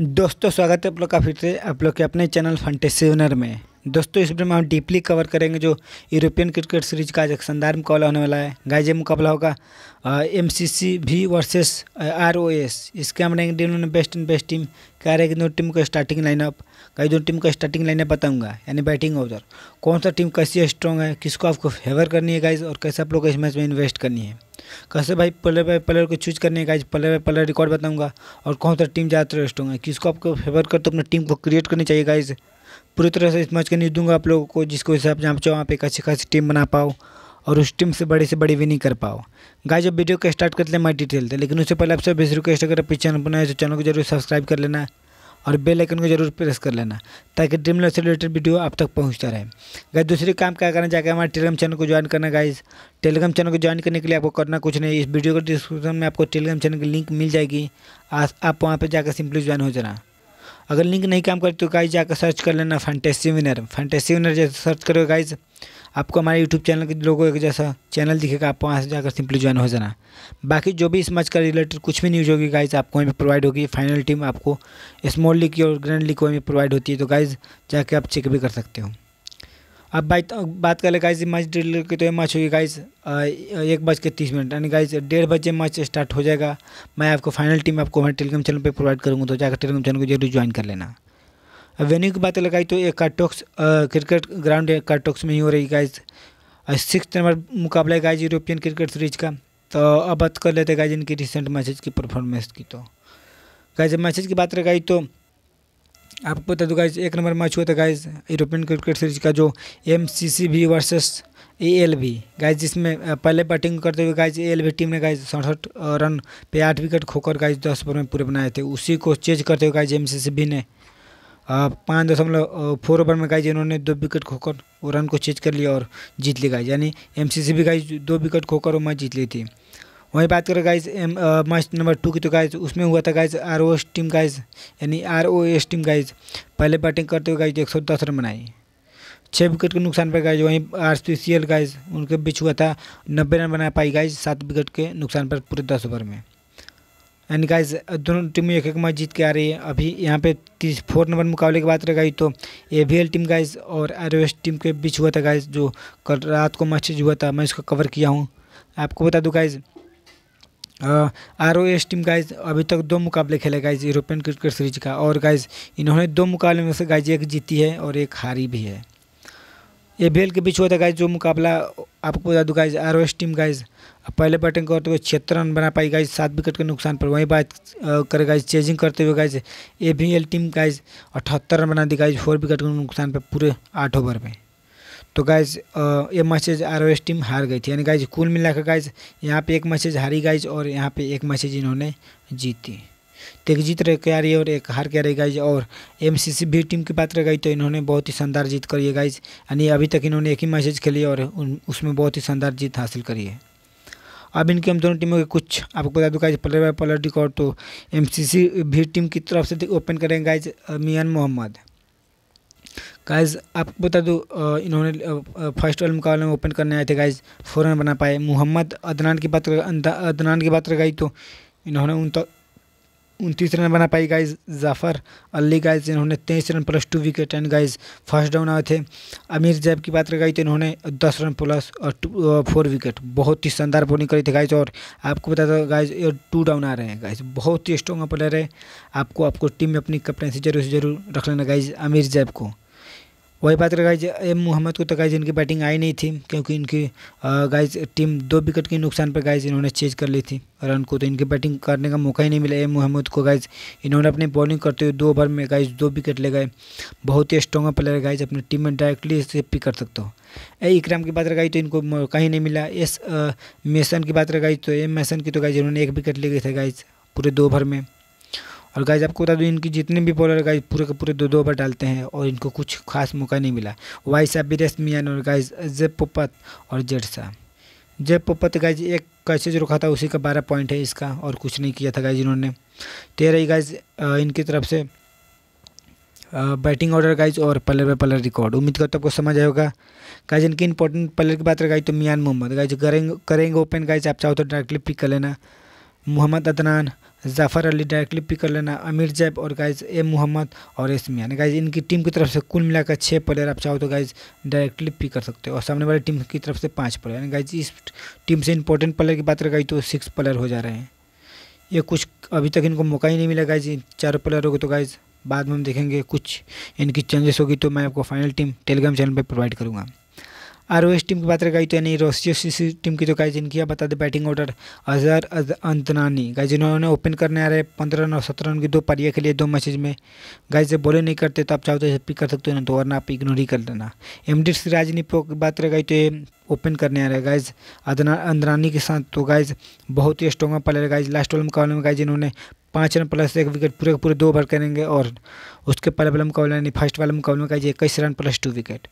दोस्तों स्वागत है आप लोग का फिर से आप लोग के अपने चैनल फंटेसी ओनर में दोस्तों इस वीडियो में हम डीपली कवर करेंगे जो यूरोपियन क्रिकेट सीरीज का आज एक शानदार मुकाबला होने वाला है गाय ये मुकाबला होगा एम सी सी भी वर्सेस आर ओ एस इसके हम रहेंगे उन्होंने बेस्ट इन बेस्ट टीम क्या रहेगी दोनों टीम का स्टार्टिंग लाइनअप कई दोनों टीम का स्टार्टिंग लाइनअप बताऊंगा यानी बैटिंग ऑर्डर कौन सा टीम कैसी स्ट्रॉन्ग है किसको आपको फेवर करनी है गाइज और कैसे आप लोग इस मैच में इन्वेस्ट करनी है कैसे भाई प्लेयर बाय प्लेयर को चूज करने का प्लेयर बाय प्लेयर रिकॉर्ड बताऊंगा और कौन सा टीम ज़्यादातर स्ट्रॉन्ग है किसको आपको फेवर कर तो अपनी टीम को क्रिएट करनी चाहिए गाइज पूरी तरह से मैच का न्यूज़ दूंगा आप लोगों को जिसको हिसाब से आप चाहो आप एक अच्छी खासी टीम बना पाओ और उस टीम से बड़ी से बड़ी विनिंग कर पाओ गाय जब वीडियो को स्टार्ट करते हैं मैं डिटेल थे लेकिन उससे पहले आपसे बेस रिक्वेस्ट अगर आप चैनल बनाए तो चैनल को जरूर सब्सक्राइब कर लेना और बेल आइकन को जरूर प्रेस कर लेना ताकि ड्रीम लैब से रिलेटेड वीडियो आप तक पहुंचता रहे गाय दूसरे काम क्या करना जाकर हमारे टेलीग्राम चैनल को ज्वाइन करना गाइज टेलीग्राम चैनल को ज्वाइन करने के लिए आपको करना कुछ नहीं इस वीडियो के डिस्क्रिप्शन में आपको टेलीग्राम चैनल की लिंक मिल जाएगी आप वहाँ पर जाकर सिंपली ज्वाइन हो जाना अगर लिंक नहीं काम करती तो गाइज जाकर सर्च कर लेना फैंटेसी विनर फैंटेसी विनर जैसे सर्च करोगे गाइज आपको हमारे यूट्यूब चैनल के लोगों एक जैसा चैनल दिखेगा आप वहाँ से जाकर सिंपली ज्वाइन हो जाना बाकी जो भी इस मैच का रिलेटेड कुछ भी न्यूज़ होगी गाइज आपको वहीं पर प्रोवाइड होगी फाइनल टीम आपको स्मॉल लीग की और ग्रैंड लीग वहीं भी प्रोवाइड होती है तो गाइज जाके आप चेक भी कर सकते हो अब बात बात कर ले गाइस मैच ड्रिल की तो ये मैच होगी गाइज एक बज के तीस मिनट यानी गाइज डेढ़ बजे मैच स्टार्ट हो जाएगा मैं आपको फाइनल टीम आपको मैं टेलीग्राम चैनल पे प्रोवाइड करूँगा तो जाकर टेलीग्राम चैनल को जरूर ज्वाइन कर लेना अब वेन्यू की बात कर लगाई तो एक कार्टोक्स क्रिकेट ग्राउंड कार्टॉक्स में ही हो रही गाइज सिक्स नंबर मुकाबला है गाइज यूरोपियन क्रिकेट सीरीज का तो अब बात कर लेते गाइज इनकी रिसेंट मैसेज की परफॉर्मेंस की तो गाइज मैसेज की बात लगाई तो आपको बता दूँ गाइज एक नंबर मैच हुआ था गाइज यूरोपियन क्रिकेट सीरीज का जो M C C B versus A L B guys जिसमें पहले बैटिंग करते हुए guys A L B team ने गाइज सड़सठ रन पे आठ विकेट खोकर गाइज दस ओवर में पूरे बनाए थे उसी को चेज करते हुए guys M C C B ने पाँच दशमलव फोर ओवर में गाइज इन्होंने दो विकेट खोकर रन को चेज कर लिया और जीत ली गाइज यानी M C C B guys दो विकेट खोकर वो मैच जीत ली थी वहीं बात करें guys M match number two की तो गाइज उसमें हुआ था guys R O S team guys यानी R O S team guys पहले बैटिंग करते हुए गाइज एक सौ दस रन बनाई छः विकेट के नुकसान पर गाइज वहीं R C C L guys उनके बीच हुआ था नब्बे रन बना पाई गाइज सात विकेट के नुकसान पर पूरे दस ओवर में एंड गाइज दोनों टीमें एक एक मैच जीत के आ रही है अभी यहाँ पे तीस फोर नंबर मुकाबले की बात रह गई तो A V L team guys और आर ओ एस टीम के बीच हुआ था गाइज जो कल रात को मैच हुआ था मैं इसको कवर किया हूँ आपको बता दूँ guys R O S team guys अभी तक दो मुकाबले खेले गाइज यूरोपियन क्रिकेट सीरीज का और गाइज इन्होंने दो मुकाबले में से गाइज एक जीती है और एक हारी भी है ए के बीच हुआ था गाइज जो मुकाबला आपको बता दूँ guys R O S team guys पहले बैटिंग करते हुए छिहत्तर रन बना पाई गाइज सात विकेट के नुकसान पर वहीं बात करे गाइज चेजिंग करते हुए guys A L team guys अठहत्तर रन बना दी गाइज फोर विकेट के नुकसान पर पूरे आठ ओवर में तो गाइज ये मैसेज आर टीम हार गई थी यानी गाइज कुल मिलाकर गाइज यहाँ पे एक मैसेज हारी गाइज और यहाँ पे एक मैसेज इन्होंने जीती तो एक जीत रहे के आ रही है और एक हार के आ रही गाइज और एम भी टीम की बात रह गई तो इन्होंने बहुत ही शानदार जीत करी है गाइज यानी अभी तक इन्होंने एक ही मैसेज खेली और उसमें बहुत ही शानदार जीत हासिल करी है अब इनके हम दोनों टीमों के कुछ आपको बता दूँ guys player by player record तो एम भी टीम की तरफ से ओपन तो करेंगे गाइज मियान मोहम्मद गाइज आपको बता दूँ इन्होंने फर्स्ट वाले मुकाबले में ओपन करने आए थे गाइज फोर रन बना पाए मोहम्मद अदनान की बात अदनान की बात गई तो इन्होंने उन तो, उनतीस रन बना पाई गाइज जाफ़र अली गाइज इन्होंने तेईस run plus two wicket and guys first down आए थे अमीर जैब की बात गई तो इन्होंने दस रन प्लस और फोर विकेट बहुत ही शानदार बॉलिंग करी थी गाइज और आपको बता दो गाइज ये टू डाउन आ रहे हैं गाइज बहुत ही स्ट्रॉन्ग प्लेयर है आपको आपको टीम में अपनी कैप्टनसी जरूर से जरूर रख लेना गाइज आमिर जैब को वही बात रहा गाइज एम मोहम्मद को तो गाइज इनकी बैटिंग आई नहीं थी क्योंकि इनकी गाइज टीम दो विकेट के नुकसान पर गाइज इन्होंने चेज कर ली थी रन को तो इनकी बैटिंग करने का मौका ही नहीं मिला एम मोहम्मद को गाइज इन्होंने अपनी बॉलिंग करते हुए दो ओवर में गाइज दो विकेट ले गए बहुत ही स्ट्रॉन्ग प्लेयर गाइज अपनी टीम में डायरेक्टली इसे पिक कर सकते हो ए इक्राम की बात रह गई तो इनको मौका ही नहीं मिला एस मेसन की बात रह गई तो एम मैसन की तो गाइज इन्होंने एक विकेट ले गए थे गाइज पूरे दो ओवर में और गाइज आपको बता दूँ इनकी जितने भी बॉलर गाइज पूरे के पूरे दो दो ओवर डालते हैं और इनको कुछ खास मौका नहीं मिला वाइस अबिरेस मियान और गाइज जय पोपत और जेडसा जय पोपत गाइज एक कैसे जो रखा था उसी का बारह पॉइंट है इसका और कुछ नहीं किया था गाइज इन्होंने तेरह तो गाइज इनकी तरफ से बैटिंग ऑर्डर गाइज और पलर बाय पलर रिकॉर्ड उम्मीद करता हूँ आपको समझ आएगा गाइज इनकी इंपॉर्टेंट पलर की बात रहेगा तो मियान मोहम्मद गाइज करेंगे करेंगे ओपन गाइज आप चाहो तो डायरेक्टली पिक कर लेना मोहम्मद अदनान जाफ़र अली डायरेक्टली पिक कर लेना अमीर जैब और गाइज ए मोहम्मद और एस यानी गाइज इनकी टीम की तरफ से कुल मिलाकर छः प्लेयर आप चाहो तो गाइज डायरेक्टली पिक कर सकते हो और सामने वाली टीम की तरफ से पाँच प्लेयर यानी गाइज इस टीम से इंपॉर्टेंट प्लेयर की बात रह तो सिक्स प्लेयर हो जा रहे हैं ये कुछ अभी तक इनको मौका ही नहीं मिला गाइज चारों प्लेयर हो गए तो गाइज बाद में हम देखेंगे कुछ इनकी चेंजेस होगी तो मैं आपको फाइनल टीम टेलीग्राम चैनल पर प्रोवाइड करूँगा आर टीम की बात करें तो यानी सी टीम की तो गाइज इनकी आप बता दें batting order Azhar Antnani guys इन्होंने ओपन करने आ रहे पंद्रह रन और सत्रह रन की दो पारियाँ खेली दो मैचेज में गाइज जब बोले नहीं करते तो आप चाहो तो पिक कर सकते हो ना तो वरना आप इग्नोर ही कर देना एम डी सिराज की बात करें तो ये ओपन करने आ रहे गाइज अंदरानी के साथ तो गाइज बहुत ही strong player guys last over मुकाबले में गाइज इन्होंने पाँच रन प्लस एक विकेट पूरे पूरे दो ओवर करेंगे और उसके पहले वाले मुकाबले यानी फर्स्ट वाले मुकाबले में कहिए इक्कीस रन प्लस टू विकेट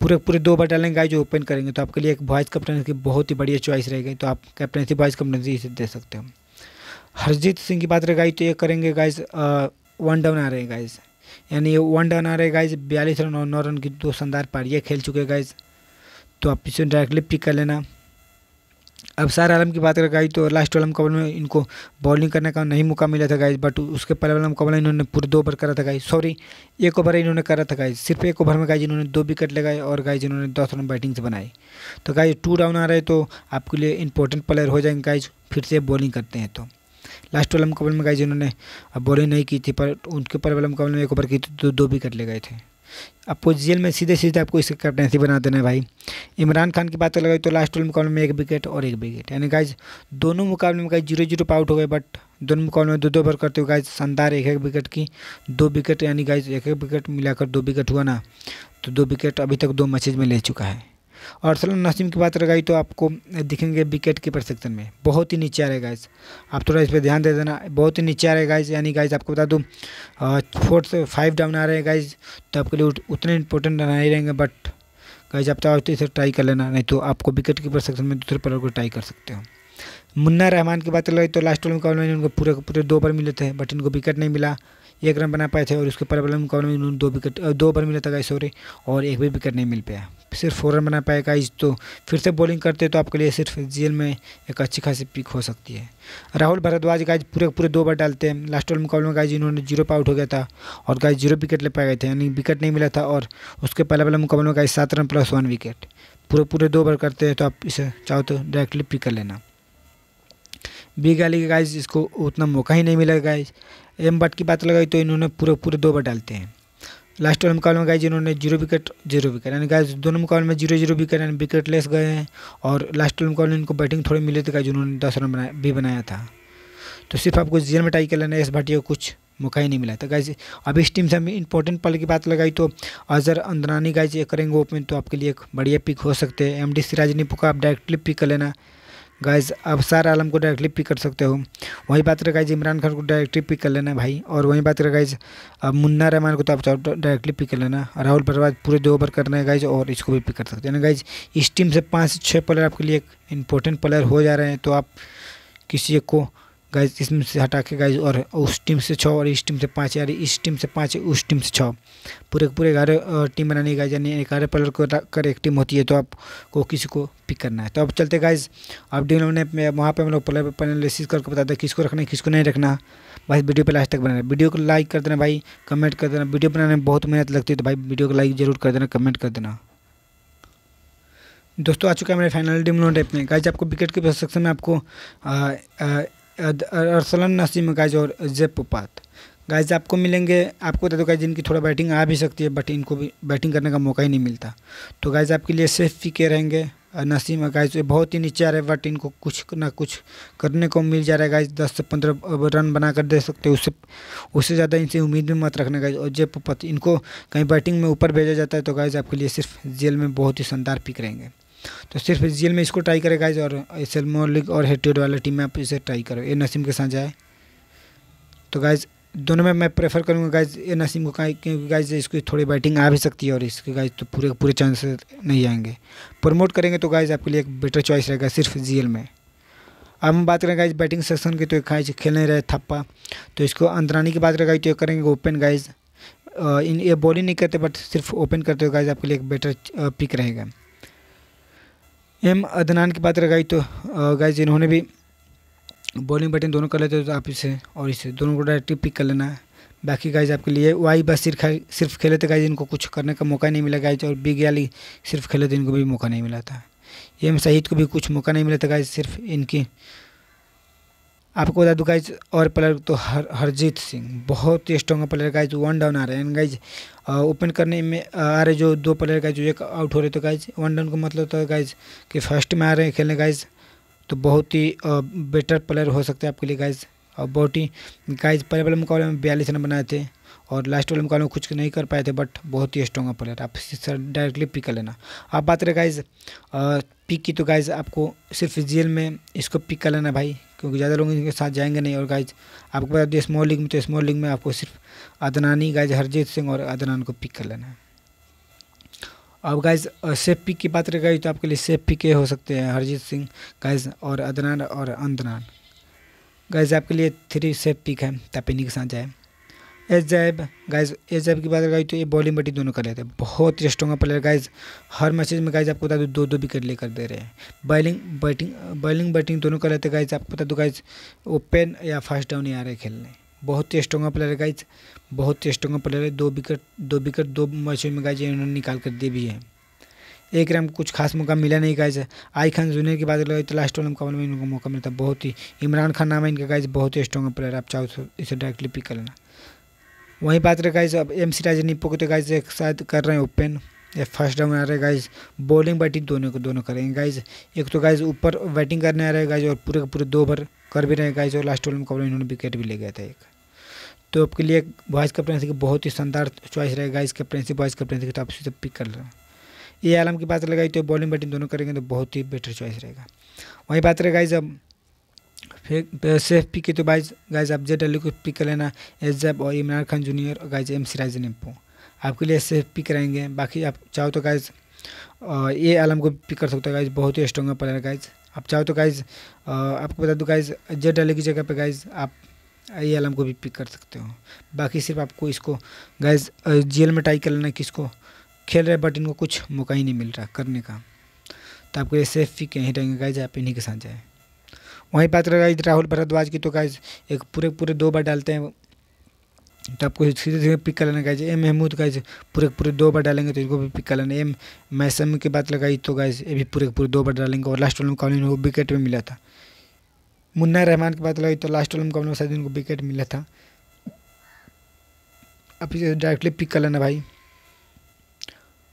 पूरे पूरे दो ओवर डालेंगे गाइज ओपन करेंगे तो आपके लिए एक वाइस कैप्टन की बहुत ही बढ़िया चॉइस रहेगी तो आप कैप्टनसी वाइस कैप्टनसी इसे दे सकते हो हरजीत सिंह की बात रहे गाई तो ये करेंगे गाइज वन डाउन आ रहे हैं गाइज यानी वन डाउन आ रहे गाइज बयालीस रन और नौ रन की दो शानदार पारियाँ खेल चुके गाइज तो आप इसे डायरेक्टली पिक कर लेना अब सार आलम की बात करें गाई तो लास्ट वाला मुकाबले में इनको बॉलिंग करने का नहीं मौका मिला था गाइज बट उसके पहले वाला मुकाबला इन्होंने पूरे दो ओवर करा था गाई सॉरी एक ओवर इन्होंने करा था गाई सिर्फ एक ओवर में गाई जिन्होंने दो विकेट लगाए और गाइज इन्होंने दस रन बैटिंग से बनाई तो गाई टू डाउन आ रहे तो आपके लिए इंपॉर्टेंट प्लेयर हो जाएंगे गाइज फिर से बॉलिंग करते हैं तो लास्ट वाला मुकाबले में गाई जिन्होंने बॉलिंग नहीं की थी पर उनके पहले वाला मुकाबले में एक ओवर की थी तो दो विकेट ले गए थे अपोजियल में सीधे सीधे आपको इसका कैप्टनसी बना देना है भाई इमरान खान की बात लगाई तो लास्ट टोल मुकाबले में एक विकेट और एक विकेट यानी गाइज दोनों मुकाबले में गाइज जीरो जीरो आउट हो गए बट दोनों मुकाबले में दो दो ओवर करते हुए गाइज शानदार एक एक विकेट की दो विकेट यानी गाइज एक एक विकेट मिलाकर दो विकेट हुआ ना तो दो विकेट अभी तक दो मैचेज में ले चुका है और सलमान नसीम की बात गई तो आपको दिखेंगे विकेट कीपर सेक्शन में बहुत ही नीचे आ रहे गाइस आप थोड़ा इस पर ध्यान दे देना बहुत ही नीचे आ रहे गाइस यानी गाइज आपको बता दूँ फोर से फाइव डाउन आ रहे हैं गाइज तो आपके लिए उतने इंपॉर्टेंट नहीं रहेंगे बट गाइज आप चाहते तो इसे ट्राई कर लेना नहीं तो आपको विकेट कीपर सेक्शन में दूसरे प्लेयर को ट्राई कर सकते हो मुन्ना रहमान की बात लगे तो लास्ट टोल कॉल में उनको पूरे पूरे दो बार मिले थे बट इनको विकेट नहीं मिला एक रन बना पाए थे और उसके पहले मुकाबले में उन्होंने दो विकेट दो ओवर मिला था गाइस सॉरी और एक भी विकेट नहीं मिल पाया सिर्फ फोर रन बना पाए गाइस तो फिर से बॉलिंग करते तो आपके लिए सिर्फ जेल में एक अच्छी खासी पिक हो सकती है राहुल भारद्वाज गाइज पूरे पूरे दो बार डालते हैं लास्ट ओवर मुकाबले में गाइज इन्होंने जीरो पर आउट हो गया था और गाइज जीरो विकेट ले पाए गए थे यानी विकेट नहीं मिला था और उसके पहले वाला मुकाबले में गाइज सात रन प्लस वन विकेट पूरे पूरे दो ओवर करते हैं तो आप इसे चाहो तो डायरेक्टली पिक कर लेना बी गाली के गाइज इसको उतना मौका ही नहीं मिला गाइज एम बट की बात लगाई तो इन्होंने पूरे पूरे दो बार डालते हैं लास्ट वाले मुकाबले में गाइज इन्होंने जीरो विकेट जीरो विकेट यानी गाइज दोनों मुकाबले में जीरो जीरो विकेट यानी विकेट लेस गए हैं और लास्ट वाले मुकाबले इनको बैटिंग थोड़ी मिली थी गाइज उन्होंने दस रन बनाया भी बनाया था तो सिर्फ आपको जेल में टाई कर लेना एस भाटिया को कुछ मौका ही नहीं मिला था गाइज अब इस टीम से हमें इंपॉर्टेंट पल की बात लगाई तो अजहर अंदरानी गाइज ये करेंगे ओपन तो आपके लिए एक बढ़िया पिक हो सकते हैं एम डी सिराज ने पुका आप डायरेक्टली पिक कर लेना गाइज अब सार आलम को डायरेक्टली पिक कर सकते हो वही बात रहा गाइज इमरान खान को डायरेक्टली पिक कर लेना भाई और वही बात रहा गाइज अब मुन्ना रहमान को तो आप डायरेक्टली पिक कर लेना राहुल परवाज पूरे दो ओवर करना है गाइज और इसको भी पिक कर सकते हैं गाइज इस टीम से पाँच से छः प्लेयर आपके लिए एक इंपॉर्टेंट प्लेयर हो जा रहे हैं तो आप किसी एक को गाइज इसमें से हटा के गाइज और उस टीम से छः और इस टीम से पाँच यार इस टीम से पाँच उस टीम से छः पूरे पूरे ग्यारह टीम बनाने गाइज यानी ग्यारह प्लेयर को कर एक टीम होती है तो आपको किसी को पिक करना है तो अब चलते गाइज अब डी में वहाँ पर हम लोग प्लेयर पर एनालिसिस करके बताते हैं किसको रखना है किसको नहीं रखना भाई वीडियो पर लास्ट तक बनाना वीडियो को लाइक कर देना भाई कमेंट कर देना वीडियो बनाने में बहुत मेहनत लगती है तो भाई वीडियो को लाइक जरूर कर देना कमेंट कर देना दोस्तों आ चुका है मेरे फाइनल डीम टाइप में गाइज आपको विकेट के सेक्शन में आपको अरसलन नसीम गाइज और जेपात गाइज आपको मिलेंगे आपको बता दो गाइज इनकी थोड़ा बैटिंग आ भी सकती है बट इनको भी बैटिंग करने का मौका ही नहीं मिलता तो गाइज आपके लिए सेफ फीके रहेंगे नसीम गाइज बहुत ही नीचे आ रहे हैं बट इनको कुछ ना कुछ करने को मिल जा रहा है गाइज दस से पंद्रह रन बना कर दे सकते उससे उससे ज़्यादा इनसे उम्मीद भी मत रखना गाइज और जेब पपत इनको कहीं बैटिंग में ऊपर भेजा जाता है तो गाइज आपके लिए सिर्फ जेल में बहुत ही शानदार पिक रहेंगे तो सिर्फ एच में इसको ट्राई करें गाइज और सलमोलिक और हेटेड वाला टीम में आप इसे ट्राई करो ए नसीम के साथ जाए तो गाइज दोनों में मैं प्रेफर करूँगा गाइज ए नसीम को क्योंकि गाइज इसकी थोड़ी बैटिंग आ भी सकती है और इसके गाइज तो पूरे पूरे चांस नहीं आएंगे प्रमोट करेंगे तो गाइज आपके लिए एक बेटर चॉइस रहेगा सिर्फ जी में अब हम बात करें गाइज बैटिंग सेक्शन की तो एक गाइज खेल नहीं रहे थप्पा तो इसको अंदरानी की बात करें गाइज तो करेंगे ओपन गाइज इन ये बॉलिंग नहीं करते बट सिर्फ ओपन करते हो गाइज आपके लिए एक बेटर पिक रहेगा एम अदनान की बात लगाई तो गाइज इन्होंने भी बॉलिंग बैटिंग दोनों कर लेते तो आप इसे और इसे दोनों को डायरेक्ट पिक कर लेना है बाकी गाइज आपके लिए वाई बस सिर्फ सिर्फ खेले थे गाइज इनको कुछ करने का मौका नहीं मिला गाइज और बिग याली सिर्फ खेले थे इनको भी मौका नहीं मिला था एम शहीद को भी कुछ मौका नहीं मिला था गाइज सिर्फ इनकी आपको बता दूँ गाइज और प्लेयर तो हर हरजीत सिंह बहुत ही strong player guys one down आ रहे हैं गाइज ओपन करने में आ रहे जो दो प्लेयर गाइज एक आउट हो रहे तो गाइज वन डाउन का मतलब तो गाइज कि फर्स्ट में आ रहे हैं खेलने गाइज तो बहुत ही बेटर प्लेयर हो सकते हैं आपके लिए गाइज और बहुत ही गाइज पहले वाले मुकाबले में बयालीस रन बनाए थे और लास्ट वाले मुकाबले में कुछ नहीं कर पाए थे बट बहुत ही स्ट्रॉन्ग प्लेयर आप सर डायरेक्टली पिक कर लेना आप बात करें गाइज पिक की तो गाइज आपको सिर्फ जेल में इसको पिक कर लेना भाई क्योंकि ज़्यादा लोग इनके साथ जाएंगे नहीं और गाइज आपको बता दें स्मॉल लीग में तो स्मॉल लीग में आपको सिर्फ अदनानी गाइज हरजीत सिंह और अदनान को पिक कर लेना है अब गाइज सेफ पिक की बात रहेगी तो आपके लिए सेफ पिक हो सकते हैं हरजीत सिंह गाइज और अदनान और अंदनान गाइज आपके लिए थ्री सेफ पिक है तापिनी के साथ जाए एजैब गाइज एजैब की बात अगर तो ये बॉलिंग बटी दोनों कर लेते हैं बहुत ही स्ट्रॉन्ग प्लेयर गाइज हर मैसेज में गाइज आपको बता दो दो दो विकेट लेकर दे रहे हैं बॉलिंग बैटिंग बॉलिंग बैटिंग दोनों कर लेते हैं गाइज आपको बता दो गाइज ओपन या फास्ट डाउन ही आ रहे हैं खेलने बहुत ही स्ट्रॉन्ग प्लेयर है गाइज बहुत ही स्ट्रॉन्ग प्लेयर है दो विकेट दो विकेट दो मैचों में गाइज इन्होंने निकाल कर दिए भी है एक रन कुछ खास मौका मिला नहीं गाइज आई खान जूनियर की बात लगाई तो लास्ट वाले मुकाबले में इनको मौका मिलता बहुत ही इमरान खान नाम है इनका गाइज बहुत ही स्ट्रॉन्ग प्लेयर आप चाहो तो इसे डायरेक्टली पिक कर लेना वहीं बात रहे गाइज अब एम सी राजन निप्पो को गाइज तो एक साथ कर रहे हैं ओपन ये फर्स्ट डाउन आ रहे गाइज बॉलिंग बैटिंग दोनों को दोनों करेंगे गाइज एक तो गाइज ऊपर बैटिंग करने आ रहे हैं गाइज और पूरे का पूरे दो ओवर कर भी रहे हैं गाइज और लास्ट ओवर में कवर इन्होंने विकेट भी ले गया था एक तो आपके लिए वाइस कैप्टनसी की बहुत ही शानदार चॉइस रहेगा गाइज कैप्टनसी वाइस कैप्टनसी की तो आप उसे पिक कर रहे हैं ये आलम की बात लगाई तो बॉलिंग बैटिंग दोनों करेंगे तो बहुत ही बेटर चॉइस रहेगा वहीं बात रहे गाइज अब फिर सेफ पिक है तो बाइज गाइज जेड अली को पिक कर लेना एजैब और Imran Khan junior guys M C Siraj Nimpo आपके लिए सेफ पिक कराएंगे बाकी आप चाहो तो गाइज ए आलम को पिक कर सकते हो गाइज बहुत ही स्ट्रॉन्ग प्लेयर गाइज आप चाहो तो गाइज uh, आपको बता दूँ गाइज जेड अली की जगह पर गाइज आप ए आलम को भी पिक कर सकते हो बाकी सिर्फ आपको इसको गाइज uh, जेल में टाई कर लेना किसको खेल रहे बट इनको कुछ मौका ही नहीं मिल रहा करने का तो आपके लिए सेफ पिक यहीं रहेंगे गाइज आप इन्हीं के साथ जाएँ वहीं बात रहा राहुल भरद्वाज की तो गाइज एक पूरे पूरे दो बार डालते हैं तो आपको सीधे सीधे पिक कर लेना गाइज एम महमूद गाइज पूरे पूरे दो बार डालेंगे तो इनको भी पिक कर लेना एम मैसम की बात लगाई तो गाइज ये भी पूरे पूरे दो बार डालेंगे और लास्ट वाले मुकाबले को विकेट में मिला था मुन्ना रहमान की बात लगाई तो लास्ट वालों मुकाबले में शायद इनको विकेट मिला था अब इसे डायरेक्टली पिक कर लेना भाई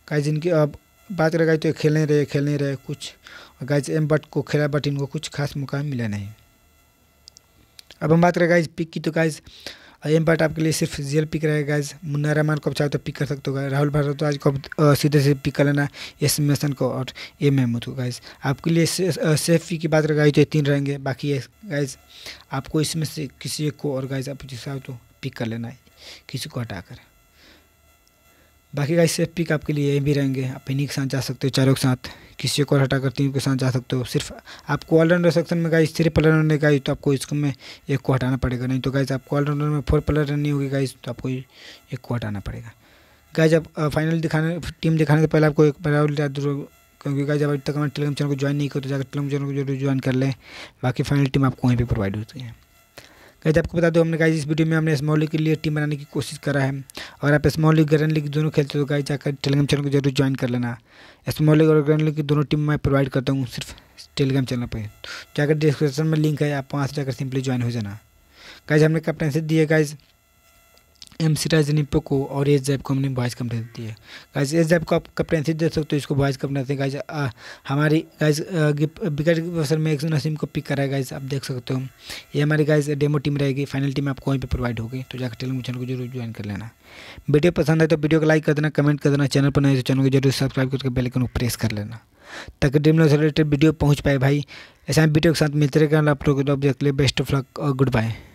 गाइज इनकी अब बात लगाई तो खेल नहीं रहे खेल नहीं रहे कुछ और गाइज एम बट को खेला बट इनको कुछ खास मौका मिला नहीं अब हम बात करें गाइज पिक की तो गाइज एम बट आपके लिए सिर्फ जेल पिक रहेगा गाइज मुन्ना रहमान को चाहे तो पिक कर सकते हो राहुल भारत तो आज को सीधे से पिक कर लेना एस मेसन को और ए महमूद को गाइज आपके लिए पी की बात रहेगा तो ये तीन रहेंगे बाकी ये गाइज आपको इसमें से किसी एक को और गाइज आप जिस तो पिक कर लेना है किसी को हटा कर बाकी गाइस सिर्फ पिक आपके लिए भी रहेंगे आप इन्हीं के साथ जा सकते हो चारों के साथ किसी को हटा कर तीन के साथ जा सकते हो सिर्फ आपको ऑलराउंडर सेक्शन में गाइस थ्री प्लेयर रन का तो आपको इसको में एक को हटाना पड़ेगा नहीं तो गाइस आपको ऑलराउंडर में फोर प्लेयर रन नहीं होगी गाइस तो आपको एक को हटाना पड़ेगा गाइस जब फाइनल दिखाने टीम दिखाने से पहले आपको एक बार क्योंकि गाइस अभी तक हमारे टेलीग्राम चैनल को ज्वाइन नहीं किया तो जाकर टेलीग्राम चैनल को जरूर ज्वाइन कर लें बाकी फाइनल टीम आपको वहीं पर प्रोवाइड होती है गैस आपको बता दो हमने गाइज इस वीडियो में हमने स्मॉल लीग के लिए टीम बनाने की कोशिश करा है और आप स्मॉल लीग ग्रैंड लीग दोनों खेलते हो तो गाइज जाकर टेलीग्राम चैनल को जरूर ज्वाइन कर लेना स्मॉल लीग और ग्रैंड लीग की दोनों टीम मैं प्रोवाइड करता हूँ सिर्फ टेलीग्राम चैनल पर जाकर डिस्क्रिप्शन में लिंक है आप वहाँ से जाकर सिंपली ज्वाइन हो जाना गाइज हमने कैप्टनशिप दी है गाइज़ एम सिराज निप्पो को और एस जैप को हमने बॉयज़ कंपनी दी है गाइज एस जैप को आप कैप्टनसी दे सकते हो तो इसको वॉइस कंपनी गाइज हमारी गाइज विकेट कीपर में एक नसीम को पिक करा है गाइज आप देख सकते हो ये हमारी गाइज डेमो टीम रहेगी फाइनल टीम आपको वहीं पर प्रोवाइड होगी तो जाकर टेलीग्राम चैनल को जरूर ज्वाइन कर लेना वीडियो पसंद आए तो वीडियो को लाइक कर देना कमेंट कर देना चैनल पर नहीं तो चैनल को जरूर सब्सक्राइब करके बेलकन को प्रेस कर लेना ताकि ड्रीम से रिलेटेड वीडियो पहुँच पाए भाई ऐसा वीडियो के साथ मिलते रहेगा आप लोग बेस्ट ऑफ लक और गुड बाय